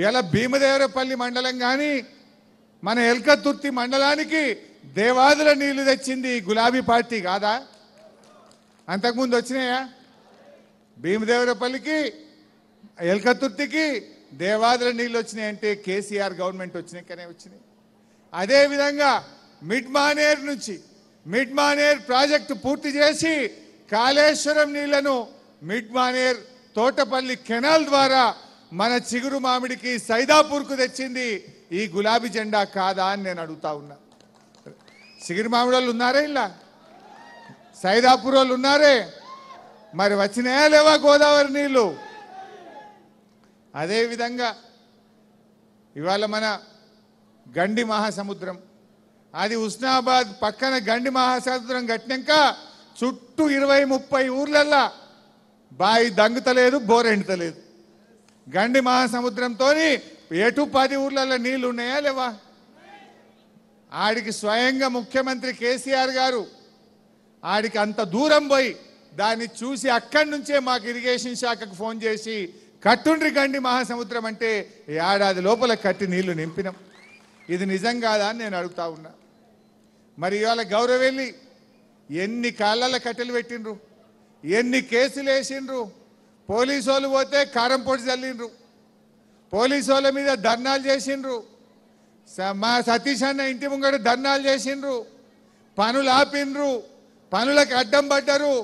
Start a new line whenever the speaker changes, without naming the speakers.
ఇలా భీమదేవరపల్లి మండలం కానీ మన ఎల్కతుర్తి మండలానికి దేవాదుల నీళ్లు తెచ్చింది గులాబీ పార్టీ కాదా అంతకుముందు వచ్చినాయా భీమదేవరపల్లికి ఎల్కతుర్తికి దేవాదుల నీళ్ళు అంటే కేసీఆర్ గవర్నమెంట్ వచ్చినాకనే వచ్చినాయి అదేవిధంగా మిడ్ మానేర్ నుంచి మిడ్ మానేర్ ప్రాజెక్టు పూర్తి చేసి కాళేశ్వరం నీళ్లను మిడ్ మానేర్ తోటపల్లి కెనాల్ ద్వారా మన చిగురు మామిడికి సైదాపూర్కు తెచ్చింది ఈ గులాబీ జెండా కాదా అని నేను అడుగుతా ఉన్నా చిగురు మామిడి వాళ్ళు ఉన్నారే ఇలా సైదాపూర్ వాళ్ళు ఉన్నారే మరి వచ్చినాయా లేవా గోదావరి నీళ్ళు అదేవిధంగా ఇవాళ మన గండి మహాసముద్రం అది ఉస్నాబాద్ పక్కన గండి మహాసముద్రం కట్టినాక చుట్టూ ఇరవై ముప్పై ఊర్లల్లా బాయి దంగుతలేదు బోరెండుతలేదు గండి మహాసముద్రంతో ఎటు పది ఊర్లలో నీళ్లు ఉన్నాయా లేవా ఆడికి స్వయంగా ముఖ్యమంత్రి కేసీఆర్ గారు ఆడికి అంత దూరం పోయి దాన్ని చూసి అక్కడి నుంచే మాకు ఇరిగేషన్ శాఖకు ఫోన్ చేసి కట్టుండ్రి గండి మహాసముద్రం అంటే ఏడాది లోపల కట్టి నీళ్లు నింపినాం ఇది నిజం కాదా అని నేను అడుగుతా ఉన్నా మరి ఇవాళ గౌరవెల్లి ఎన్ని కాళ్ళ కట్టెలు పెట్టిండ్రు ఎన్ని కేసులు వేసిండ్రు పోలీసు వాళ్ళు పోతే కారం పొడి చల్లిండ్రు పోలీసు వాళ్ళ మీద ధర్నాలు చేసిండ్రు మా సతీష్ అన్న ఇంటి ముంగడు ధర్నాలు చేసిండ్రు పనులు ఆపిండ్రు పనులకు అడ్డం పడ్డరు